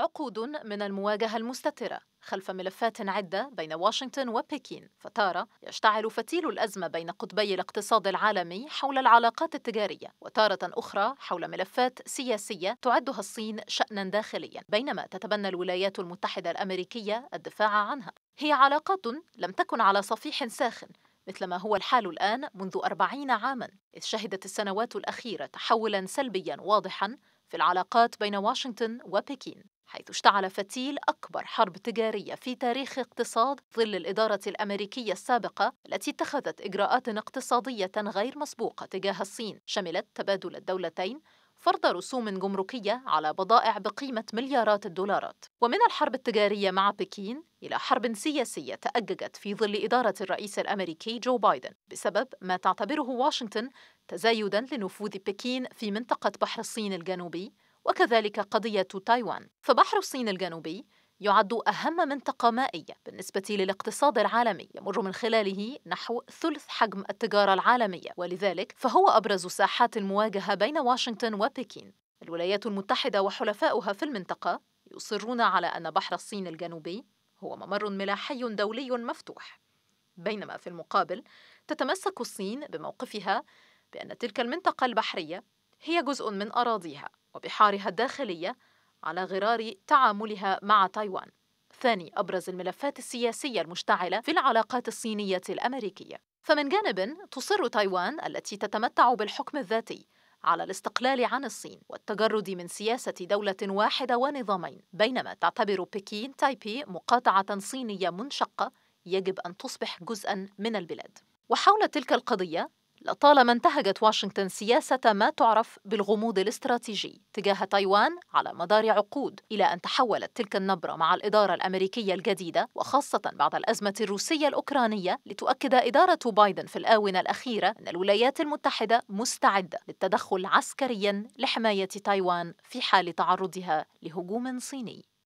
عقود من المواجهة المستترة خلف ملفات عدة بين واشنطن وبكين فتارة يشتعل فتيل الأزمة بين قطبي الاقتصاد العالمي حول العلاقات التجارية وتارة أخرى حول ملفات سياسية تعدها الصين شأنا داخليا بينما تتبنى الولايات المتحدة الأمريكية الدفاع عنها هي علاقات لم تكن على صفيح ساخن مثل ما هو الحال الآن منذ أربعين عاماً إذ شهدت السنوات الأخيرة تحولاً سلبياً واضحاً في العلاقات بين واشنطن وبكين حيث اشتعل فتيل أكبر حرب تجارية في تاريخ اقتصاد ظل الإدارة الأمريكية السابقة التي اتخذت إجراءات اقتصادية غير مسبوقة تجاه الصين شملت تبادل الدولتين فرض رسوم جمركية على بضائع بقيمة مليارات الدولارات ومن الحرب التجارية مع بكين إلى حرب سياسية تأججت في ظل إدارة الرئيس الأمريكي جو بايدن بسبب ما تعتبره واشنطن تزايدا لنفوذ بكين في منطقة بحر الصين الجنوبي وكذلك قضية تايوان فبحر الصين الجنوبي يعد أهم منطقة مائية بالنسبة للاقتصاد العالمي يمر من خلاله نحو ثلث حجم التجارة العالمية ولذلك فهو أبرز ساحات المواجهة بين واشنطن وبكين الولايات المتحدة وحلفاؤها في المنطقة يصرون على أن بحر الصين الجنوبي هو ممر ملاحي دولي مفتوح بينما في المقابل تتمسك الصين بموقفها بأن تلك المنطقة البحرية هي جزء من أراضيها وبحارها الداخلية على غرار تعاملها مع تايوان ثاني أبرز الملفات السياسية المشتعلة في العلاقات الصينية الأمريكية فمن جانب تصر تايوان التي تتمتع بالحكم الذاتي على الاستقلال عن الصين والتجرد من سياسة دولة واحدة ونظامين بينما تعتبر بكين تايبي مقاطعة صينية منشقة يجب أن تصبح جزءا من البلاد وحول تلك القضية لطالما انتهجت واشنطن سياسة ما تعرف بالغموض الاستراتيجي تجاه تايوان على مدار عقود إلى أن تحولت تلك النبرة مع الإدارة الأمريكية الجديدة وخاصة بعد الأزمة الروسية الأوكرانية لتؤكد إدارة بايدن في الآونة الأخيرة أن الولايات المتحدة مستعدة للتدخل عسكريا لحماية تايوان في حال تعرضها لهجوم صيني